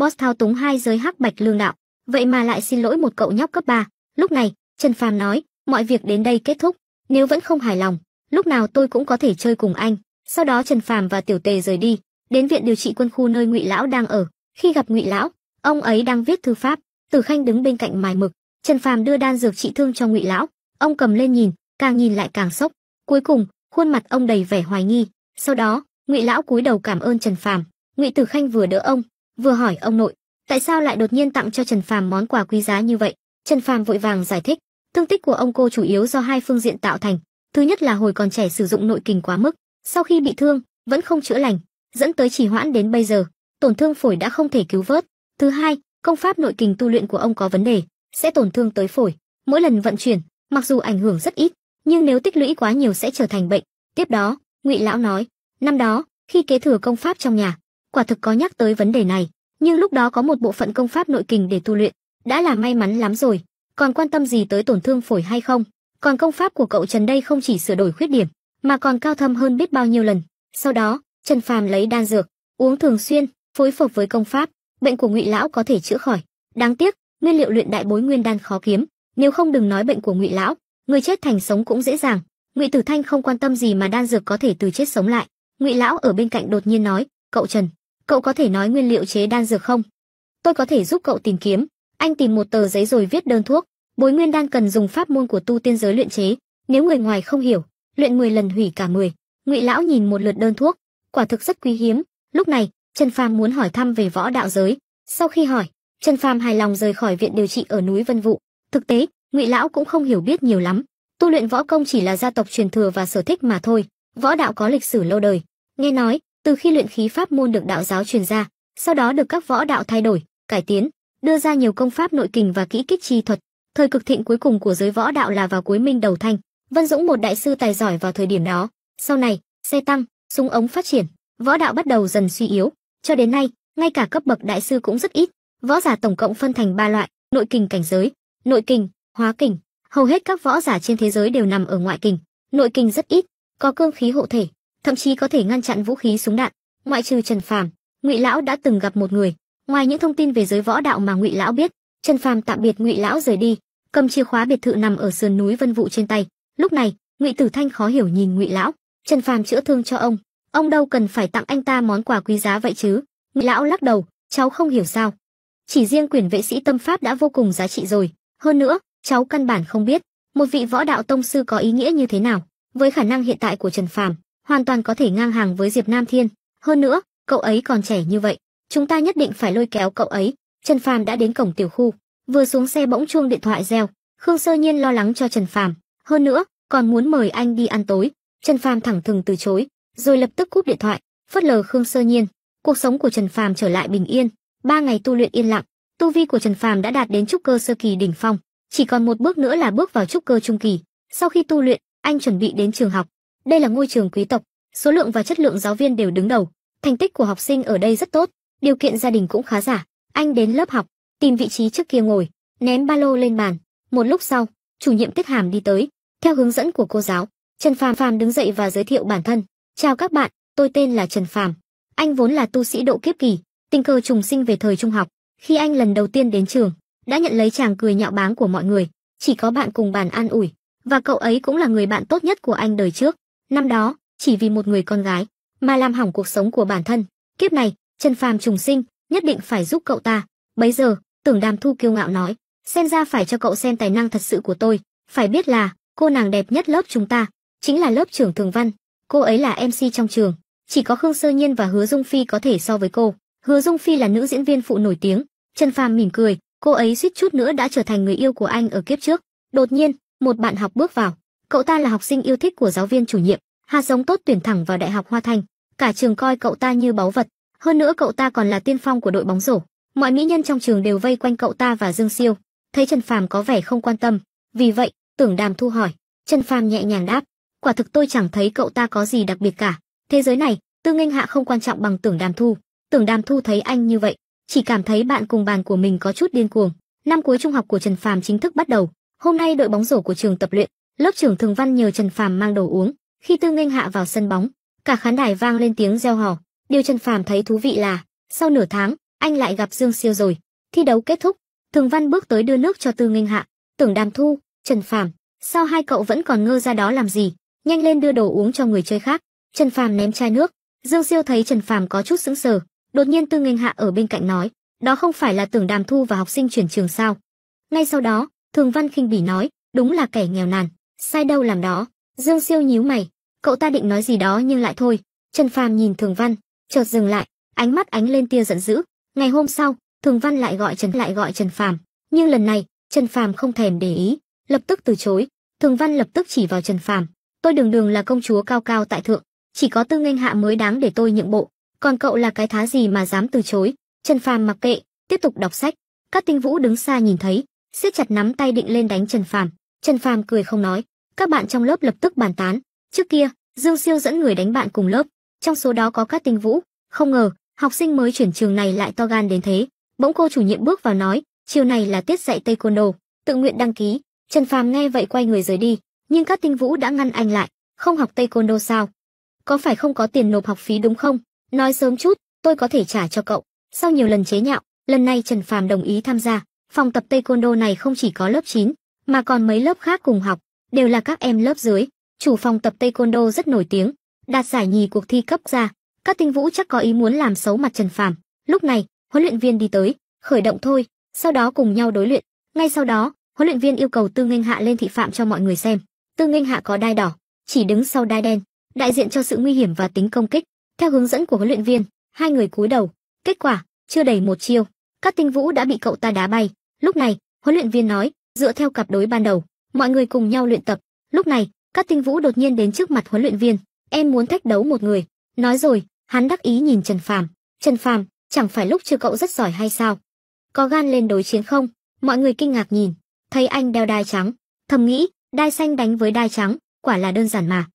boss thao túng hai giới hắc bạch lương đạo, vậy mà lại xin lỗi một cậu nhóc cấp 3. Lúc này, Trần Phàm nói, mọi việc đến đây kết thúc, nếu vẫn không hài lòng, lúc nào tôi cũng có thể chơi cùng anh. Sau đó Trần Phàm và Tiểu Tề rời đi, đến viện điều trị quân khu nơi Ngụy lão đang ở. Khi gặp Ngụy lão, ông ấy đang viết thư pháp, Tử Khanh đứng bên cạnh mài mực. Trần Phàm đưa đan dược trị thương cho Ngụy lão, ông cầm lên nhìn, càng nhìn lại càng sốc. Cuối cùng, khuôn mặt ông đầy vẻ hoài nghi. Sau đó, Ngụy lão cúi đầu cảm ơn Trần Phàm. Ngụy Tử Khanh vừa đỡ ông, vừa hỏi ông nội, tại sao lại đột nhiên tặng cho Trần Phàm món quà quý giá như vậy? Trần Phàm vội vàng giải thích, thương tích của ông cô chủ yếu do hai phương diện tạo thành, thứ nhất là hồi còn trẻ sử dụng nội kình quá mức, sau khi bị thương vẫn không chữa lành, dẫn tới trì hoãn đến bây giờ, tổn thương phổi đã không thể cứu vớt. Thứ hai, công pháp nội kình tu luyện của ông có vấn đề, sẽ tổn thương tới phổi, mỗi lần vận chuyển, mặc dù ảnh hưởng rất ít, nhưng nếu tích lũy quá nhiều sẽ trở thành bệnh. Tiếp đó, Ngụy lão nói, năm đó, khi kế thừa công pháp trong nhà, quả thực có nhắc tới vấn đề này, nhưng lúc đó có một bộ phận công pháp nội kình để tu luyện, đã là may mắn lắm rồi, còn quan tâm gì tới tổn thương phổi hay không? Còn công pháp của cậu Trần đây không chỉ sửa đổi khuyết điểm, mà còn cao thâm hơn biết bao nhiêu lần. Sau đó, Trần Phàm lấy đan dược, uống thường xuyên, phối hợp với công pháp, bệnh của Ngụy lão có thể chữa khỏi. Đáng tiếc, nguyên liệu luyện đại bối nguyên đan khó kiếm, nếu không đừng nói bệnh của Ngụy lão, người chết thành sống cũng dễ dàng. Ngụy Tử Thanh không quan tâm gì mà đan dược có thể từ chết sống lại. Ngụy lão ở bên cạnh đột nhiên nói, "Cậu Trần, cậu có thể nói nguyên liệu chế đan dược không? Tôi có thể giúp cậu tìm kiếm. Anh tìm một tờ giấy rồi viết đơn thuốc. Bối nguyên đang cần dùng pháp môn của tu tiên giới luyện chế, nếu người ngoài không hiểu, luyện 10 lần hủy cả 10. Ngụy lão nhìn một lượt đơn thuốc, quả thực rất quý hiếm. Lúc này, Trần Phàm muốn hỏi thăm về võ đạo giới. Sau khi hỏi, Trần Phàm hài lòng rời khỏi viện điều trị ở núi Vân Vụ. Thực tế, Ngụy lão cũng không hiểu biết nhiều lắm. Tu luyện võ công chỉ là gia tộc truyền thừa và sở thích mà thôi. Võ đạo có lịch sử lâu đời. Nghe nói, từ khi luyện khí pháp môn được đạo giáo truyền ra, sau đó được các võ đạo thay đổi, cải tiến, đưa ra nhiều công pháp nội kình và kỹ kích chi thuật. Thời cực thịnh cuối cùng của giới võ đạo là vào cuối Minh đầu Thanh, Vân Dũng một đại sư tài giỏi vào thời điểm đó. Sau này, xe tăng, súng ống phát triển, võ đạo bắt đầu dần suy yếu, cho đến nay, ngay cả cấp bậc đại sư cũng rất ít. Võ giả tổng cộng phân thành ba loại: nội kình cảnh giới, nội kình, hóa kình. Hầu hết các võ giả trên thế giới đều nằm ở ngoại kình, nội kình rất ít, có cương khí hộ thể, thậm chí có thể ngăn chặn vũ khí súng đạn. Ngoại trừ Trần Phàm, Ngụy lão đã từng gặp một người, ngoài những thông tin về giới võ đạo mà Ngụy lão biết, Trần Phàm tạm biệt Ngụy lão rời đi, cầm chìa khóa biệt thự nằm ở sườn núi Vân Vũ trên tay. Lúc này, Ngụy Tử Thanh khó hiểu nhìn Ngụy lão, Trần Phàm chữa thương cho ông, ông đâu cần phải tặng anh ta món quà quý giá vậy chứ? Ngụy lão lắc đầu, cháu không hiểu sao. Chỉ riêng quyển vệ sĩ tâm pháp đã vô cùng giá trị rồi, hơn nữa, cháu căn bản không biết một vị võ đạo tông sư có ý nghĩa như thế nào với khả năng hiện tại của Trần Phàm, hoàn toàn có thể ngang hàng với Diệp Nam Thiên, hơn nữa, cậu ấy còn trẻ như vậy, chúng ta nhất định phải lôi kéo cậu ấy. Trần Phàm đã đến cổng tiểu khu, vừa xuống xe bỗng chuông điện thoại reo, Khương Sơ Nhiên lo lắng cho Trần Phàm, hơn nữa, còn muốn mời anh đi ăn tối. Trần Phàm thẳng thừng từ chối, rồi lập tức cúp điện thoại, phớt lờ Khương Sơ Nhiên. Cuộc sống của Trần Phàm trở lại bình yên, ba ngày tu luyện yên lặng, tu vi của Trần Phàm đã đạt đến trúc cơ sơ kỳ đỉnh phong, chỉ còn một bước nữa là bước vào trúc cơ trung kỳ. Sau khi tu luyện, anh chuẩn bị đến trường học, đây là ngôi trường quý tộc, số lượng và chất lượng giáo viên đều đứng đầu. Thành tích của học sinh ở đây rất tốt, điều kiện gia đình cũng khá giả. Anh đến lớp học, tìm vị trí trước kia ngồi, ném ba lô lên bàn. Một lúc sau, chủ nhiệm Tiết Hàm đi tới, theo hướng dẫn của cô giáo, Trần Phàm Phàm đứng dậy và giới thiệu bản thân. "Chào các bạn, tôi tên là Trần Phàm. Anh vốn là tu sĩ độ kiếp kỳ, tình cờ trùng sinh về thời trung học. Khi anh lần đầu tiên đến trường, đã nhận lấy chàng cười nhạo báng của mọi người, chỉ có bạn cùng bàn an ủi, và cậu ấy cũng là người bạn tốt nhất của anh đời trước. Năm đó, chỉ vì một người con gái mà làm hỏng cuộc sống của bản thân, kiếp này, Trần Phàm trùng sinh, nhất định phải giúp cậu ta. Bấy giờ, Tưởng Đàm Thu kiêu ngạo nói, xem ra phải cho cậu xem tài năng thật sự của tôi, phải biết là cô nàng đẹp nhất lớp chúng ta chính là lớp trưởng Thường Văn, cô ấy là MC trong trường, chỉ có Khương Sơ Nhiên và Hứa Dung Phi có thể so với cô. Hứa Dung Phi là nữ diễn viên phụ nổi tiếng, Trần Phàm mỉm cười, cô ấy suýt chút nữa đã trở thành người yêu của anh ở kiếp trước. Đột nhiên, một bạn học bước vào, Cậu ta là học sinh yêu thích của giáo viên chủ nhiệm, hạt giống tốt tuyển thẳng vào Đại học Hoa Thành, cả trường coi cậu ta như báu vật, hơn nữa cậu ta còn là tiên phong của đội bóng rổ. Mọi mỹ nhân trong trường đều vây quanh cậu ta và Dương Siêu, thấy Trần Phàm có vẻ không quan tâm, vì vậy, Tưởng Đàm Thu hỏi, Trần Phàm nhẹ nhàng đáp, quả thực tôi chẳng thấy cậu ta có gì đặc biệt cả, thế giới này, Tương Nghênh Hạ không quan trọng bằng Tưởng Đàm Thu. Tưởng Đàm Thu thấy anh như vậy, chỉ cảm thấy bạn cùng bàn của mình có chút điên cuồng. Năm cuối trung học của Trần Phàm chính thức bắt đầu, hôm nay đội bóng rổ của trường tập luyện, Lớp trưởng Thường Văn nhờ Trần Phàm mang đồ uống, khi Tư Nghênh Hạ vào sân bóng, cả khán đài vang lên tiếng reo hò. Điều Trần Phàm thấy thú vị là, sau nửa tháng, anh lại gặp Dương Siêu rồi. Thi đấu kết thúc, Thường Văn bước tới đưa nước cho Tư Nghênh Hạ, Tưởng Đàm Thu, Trần Phàm, sao hai cậu vẫn còn ngơ ra đó làm gì, nhanh lên đưa đồ uống cho người chơi khác. Trần Phàm ném chai nước, Dương Siêu thấy Trần Phàm có chút sững sờ, đột nhiên Tư Nghênh Hạ ở bên cạnh nói, đó không phải là Tưởng Đàm Thu và học sinh chuyển trường sao? Ngay sau đó, Thường Văn khinh bỉ nói, đúng là kẻ nghèo nàn sai đâu làm đó dương siêu nhíu mày cậu ta định nói gì đó nhưng lại thôi trần phàm nhìn thường văn chợt dừng lại ánh mắt ánh lên tia giận dữ ngày hôm sau thường văn lại gọi trần lại gọi trần phàm nhưng lần này trần phàm không thèm để ý lập tức từ chối thường văn lập tức chỉ vào trần phàm tôi đường đường là công chúa cao cao tại thượng chỉ có tư nghênh hạ mới đáng để tôi nhượng bộ còn cậu là cái thá gì mà dám từ chối trần phàm mặc kệ tiếp tục đọc sách các tinh vũ đứng xa nhìn thấy siết chặt nắm tay định lên đánh trần phàm trần phàm cười không nói các bạn trong lớp lập tức bàn tán. Trước kia, Dương Siêu dẫn người đánh bạn cùng lớp, trong số đó có các Tinh Vũ, không ngờ, học sinh mới chuyển trường này lại to gan đến thế. Bỗng cô chủ nhiệm bước vào nói, chiều này là tiết dạy taekwondo, tự nguyện đăng ký. Trần Phàm nghe vậy quay người rời đi, nhưng các Tinh Vũ đã ngăn anh lại, không học taekwondo sao? Có phải không có tiền nộp học phí đúng không? Nói sớm chút, tôi có thể trả cho cậu. Sau nhiều lần chế nhạo, lần này Trần Phàm đồng ý tham gia. Phòng tập taekwondo này không chỉ có lớp 9, mà còn mấy lớp khác cùng học đều là các em lớp dưới, chủ phòng tập taekwondo rất nổi tiếng, đạt giải nhì cuộc thi cấp ra, các tinh vũ chắc có ý muốn làm xấu mặt Trần Phàm. Lúc này, huấn luyện viên đi tới, khởi động thôi, sau đó cùng nhau đối luyện. Ngay sau đó, huấn luyện viên yêu cầu Tư Nghênh Hạ lên thị phạm cho mọi người xem. Tư Nghênh Hạ có đai đỏ, chỉ đứng sau đai đen, đại diện cho sự nguy hiểm và tính công kích. Theo hướng dẫn của huấn luyện viên, hai người cúi đầu. Kết quả, chưa đầy một chiêu, các tinh vũ đã bị cậu ta đá bay. Lúc này, huấn luyện viên nói, dựa theo cặp đối ban đầu, mọi người cùng nhau luyện tập. Lúc này, các Tinh Vũ đột nhiên đến trước mặt huấn luyện viên, "Em muốn thách đấu một người." Nói rồi, hắn đắc ý nhìn Trần Phàm, "Trần Phàm, chẳng phải lúc chưa cậu rất giỏi hay sao? Có gan lên đối chiến không?" Mọi người kinh ngạc nhìn, thấy anh đeo đai trắng, thầm nghĩ, đai xanh đánh với đai trắng, quả là đơn giản mà.